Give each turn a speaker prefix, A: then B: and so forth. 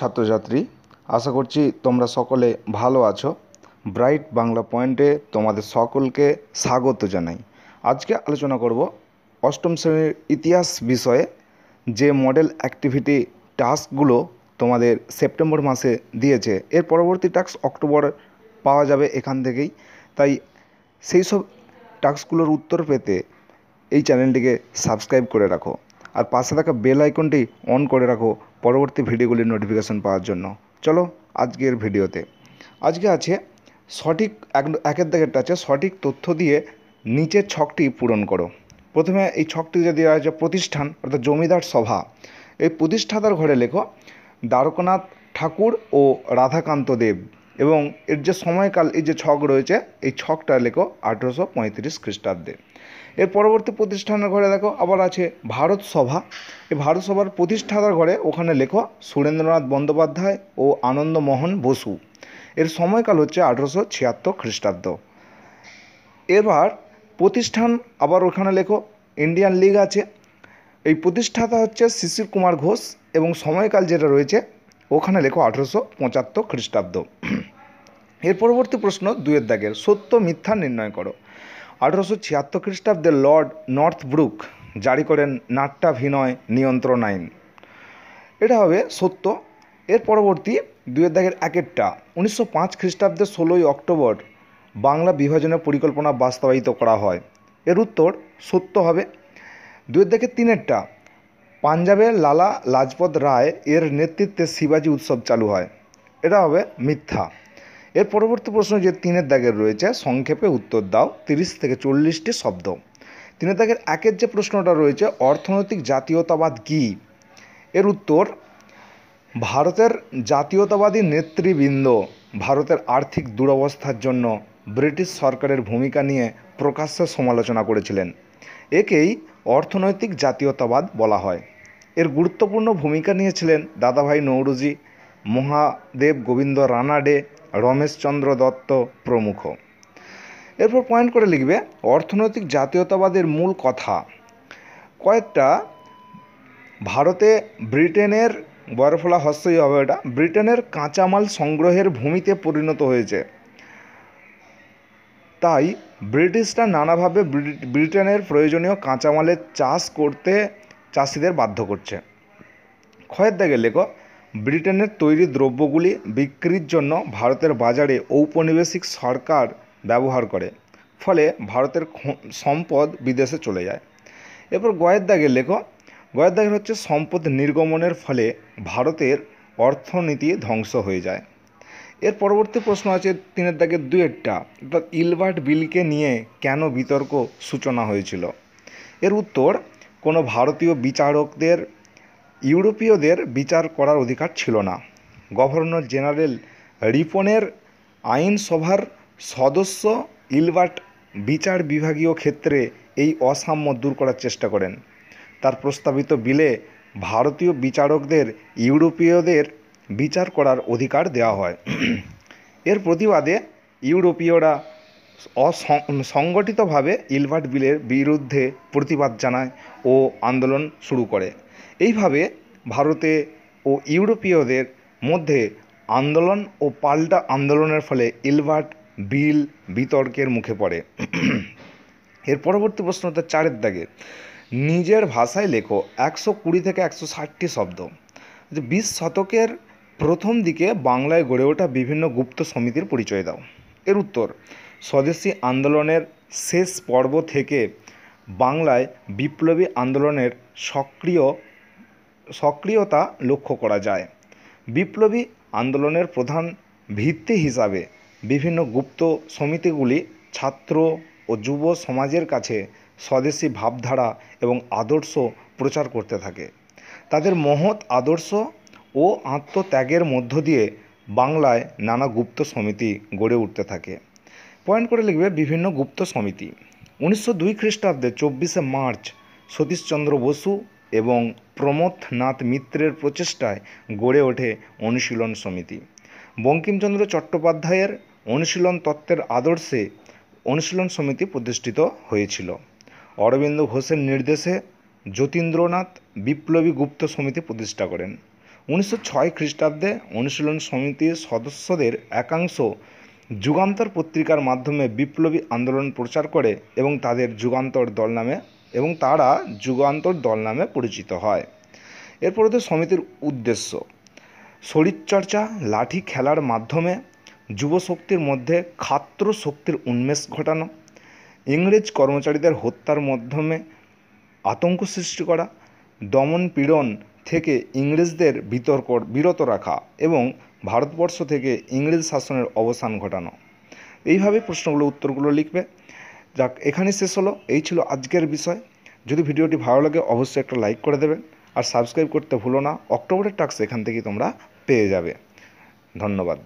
A: ছাত্রছাত্রী আশা করছি তোমরা সকলে ভালো আছো ব্রাইট বাংলা পয়েন্টে তোমাদের সকলকে স্বাগত জানাই আজকে আলোচনা করব অষ্টম শ্রেণীর ইতিহাস বিষয়ে যে মডেল অ্যাক্টিভিটি টাস্কগুলো তোমাদের সেপ্টেম্বর মাসে দিয়েছে এর পরবর্তী টাস্ক অক্টোবর পাওয়া যাবে এখান থেকেই তাই সেই সব টাস্কগুলোর উত্তর পেতে এই চ্যানেলটিকে সাবস্ক্রাইব করে রাখো আর পাশে থাকা বেল আইকনটি অন করে রাখো পরবর্তী ভিডিওগুলির নোটিফিকেশান পাওয়ার জন্য চলো আজকের ভিডিওতে আজকে আছে সঠিক এক একের দিকেরটা আছে সঠিক তথ্য দিয়ে নিচের ছকটি পূরণ করো প্রথমে এই ছকটি যদি আছে প্রতিষ্ঠান অর্থাৎ জমিদার সভা এই প্রতিষ্ঠাতার ঘরে লেখো দ্বারকনাথ ঠাকুর ও রাধাকান্ত দেব এবং এর যে সময়কাল এই যে ছক রয়েছে এই ছকটা লেখো আঠেরোশো পঁয়ত্রিশ খ্রিস্টাব্দে এর পরবর্তী প্রতিষ্ঠানের ঘরে দেখো আবার আছে ভারত সভা এই ভারত সভার প্রতিষ্ঠাতার ঘরে ওখানে লেখো সুরেন্দ্রনাথ বন্দ্যোপাধ্যায় ও আনন্দমোহন বসু এর সময়কাল হচ্ছে আঠেরোশো ছিয়াত্তর খ্রিস্টাব্দ এবার প্রতিষ্ঠান আবার ওখানে লেখো ইন্ডিয়ান লিগ আছে এই প্রতিষ্ঠাতা হচ্ছে শিশির কুমার ঘোষ এবং সময়কাল যেটা রয়েছে ওখানে লেখো আঠেরোশো পঁচাত্তর খ্রিস্টাব্দ এর পরবর্তী প্রশ্ন দুয়ের দাগের সত্য মিথ্যা নির্ণয় করো আঠেরোশো ছিয়াত্তর খ্রিস্টাব্দে লর্ড নর্থ ব্রুক জারি করেন নাট্যাভিনয় নিয়ন্ত্রণ আইন এটা হবে সত্য এর পরবর্তী দুয়ের দাগের একেরটা উনিশশো পাঁচ খ্রিস্টাব্দে ষোলোই অক্টোবর বাংলা বিভাজনের পরিকল্পনা বাস্তবায়িত করা হয় এর উত্তর সত্য হবে দুয়ের দাগের তিনেরটা পাঞ্জাবের লালা লাজপত রায় এর নেতৃত্বে শিবাজি উৎসব চালু হয় এটা হবে মিথ্যা এর পরবর্তী প্রশ্ন যে তিনের দাগের রয়েছে সংক্ষেপে উত্তর দাও তিরিশ থেকে চল্লিশটি শব্দ তিনের দাগের একের যে প্রশ্নটা রয়েছে অর্থনৈতিক জাতীয়তাবাদ কি এর উত্তর ভারতের জাতীয়তাবাদী নেতৃবৃন্দ ভারতের আর্থিক দুরবস্থার জন্য ব্রিটিশ সরকারের ভূমিকা নিয়ে প্রকাশ্যে সমালোচনা করেছিলেন একেই অর্থনৈতিক জাতীয়তাবাদ বলা হয় এর গুরুত্বপূর্ণ ভূমিকা নিয়েছিলেন দাদাভাই নৌরুজি মহাদেব গোবিন্দ রানাডে রমেশচন্দ্র দত্ত প্রমুখ এরপর পয়েন্ট করে লিখবে অর্থনৈতিক জাতীয়তাবাদের মূল কথা কয়েকটা ভারতে ব্রিটেনের বরফলা হস্তই হবে এটা ব্রিটেনের কাঁচামাল সংগ্রহের ভূমিতে পরিণত হয়েছে তাই ব্রিটিশরা নানাভাবে ব্রিটেনের প্রয়োজনীয় কাঁচামালের চাষ করতে চাষিদের বাধ্য করছে ক্ষয়ের দাগে লেখো ব্রিটেনের তৈরি দ্রব্যগুলি বিক্রির জন্য ভারতের বাজারে ঔপনিবেশিক সরকার ব্যবহার করে ফলে ভারতের সম্পদ বিদেশে চলে যায় এরপর গয়ের দাগের লেখ গয়ের দাগের হচ্ছে সম্পদ নির্গমনের ফলে ভারতের অর্থনীতি ধ্বংস হয়ে যায় এর পরবর্তী প্রশ্ন আছে তিনের দাগের দুয়েরটা অর্থাৎ ইলবার্ট বিলকে নিয়ে কেন বিতর্ক সূচনা হয়েছিল এর উত্তর কোনো ভারতীয় বিচারকদের ইউরোপীয়দের বিচার করার অধিকার ছিল না গভর্নর জেনারেল রিপনের আইনসভার সদস্য ইলবার্ট বিচার বিভাগীয় ক্ষেত্রে এই অসাম্য দূর করার চেষ্টা করেন তার প্রস্তাবিত বিলে ভারতীয় বিচারকদের ইউরোপীয়দের বিচার করার অধিকার দেওয়া হয় এর প্রতিবাদে ইউরোপীয়রা অসংগঠিতভাবে ইলবার্ট বিলের বিরুদ্ধে প্রতিবাদ জানায় ও আন্দোলন শুরু করে এইভাবে ভারতে ও ইউরোপীয়দের মধ্যে আন্দোলন ও পাল্টা আন্দোলনের ফলে ইলভার্ট বিল বিতর্কের মুখে পড়ে এর পরবর্তী প্রশ্ন হচ্ছে চারের দাগে নিজের ভাষায় লেখো একশো কুড়ি থেকে একশো ষাটটি শব্দ বিশ শতকের প্রথম দিকে বাংলায় গড়ে ওঠা বিভিন্ন গুপ্ত সমিতির পরিচয় দাও এর উত্তর স্বদেশী আন্দোলনের শেষ পর্ব থেকে বাংলায় বিপ্লবী আন্দোলনের সক্রিয় সক্রিয়তা লক্ষ্য করা যায় বিপ্লবী আন্দোলনের প্রধান ভিত্তি হিসাবে বিভিন্ন গুপ্ত সমিতিগুলি ছাত্র ও যুব সমাজের কাছে স্বদেশী ভাবধারা এবং আদর্শ প্রচার করতে থাকে তাদের মহৎ আদর্শ ও আত্মত্যাগের মধ্য দিয়ে বাংলায় নানা গুপ্ত সমিতি গড়ে উঠতে থাকে পয়েন্ট করে লিখবে বিভিন্ন গুপ্ত সমিতি উনিশশো দুই খ্রিস্টাব্দে চব্বিশে মার্চ সতীশচন্দ্র বসু এবং প্রমথনাথ মিত্রের প্রচেষ্টায় গড়ে ওঠে অনুশীলন সমিতি বঙ্কিমচন্দ্র চট্টোপাধ্যায়ের অনুশীলন তত্ত্বের আদর্শে অনুশীলন সমিতি প্রতিষ্ঠিত হয়েছিল অরবিন্দ ঘোষের নির্দেশে যতীন্দ্রনাথ বিপ্লবী গুপ্ত সমিতি প্রতিষ্ঠা করেন উনিশশো ছয় খ্রিস্টাব্দে অনুশীলন সমিতির সদস্যদের একাংশ যুগান্তর পত্রিকার মাধ্যমে বিপ্লবী আন্দোলন প্রচার করে এবং তাদের যুগান্তর দল নামে এবং তারা যুগান্তর দল নামে পরিচিত হয় এরপর এরপরেতে সমিতির উদ্দেশ্য শরীরচর্চা লাঠি খেলার মাধ্যমে যুবশক্তির মধ্যে খাত্র শক্তির উন্মেষ ঘটানো ইংরেজ কর্মচারীদের হত্যার মাধ্যমে আতঙ্ক সৃষ্টি করা দমন পীড়ন থেকে ইংরেজদের বিতর্ক বিরত রাখা এবং ভারতবর্ষ থেকে ইংরেজ শাসনের অবসান ঘটানো এইভাবে প্রশ্নগুলো উত্তরগুলো লিখবে যাক এখানে শেষ হলো এই ছিল আজকের বিষয় যদি ভিডিওটি ভালো লাগে অবশ্যই একটা লাইক করে দেবেন আর সাবস্ক্রাইব করতে ভুলো না অক্টোবরের টাক্স এখান থেকে তোমরা পেয়ে যাবে ধন্যবাদ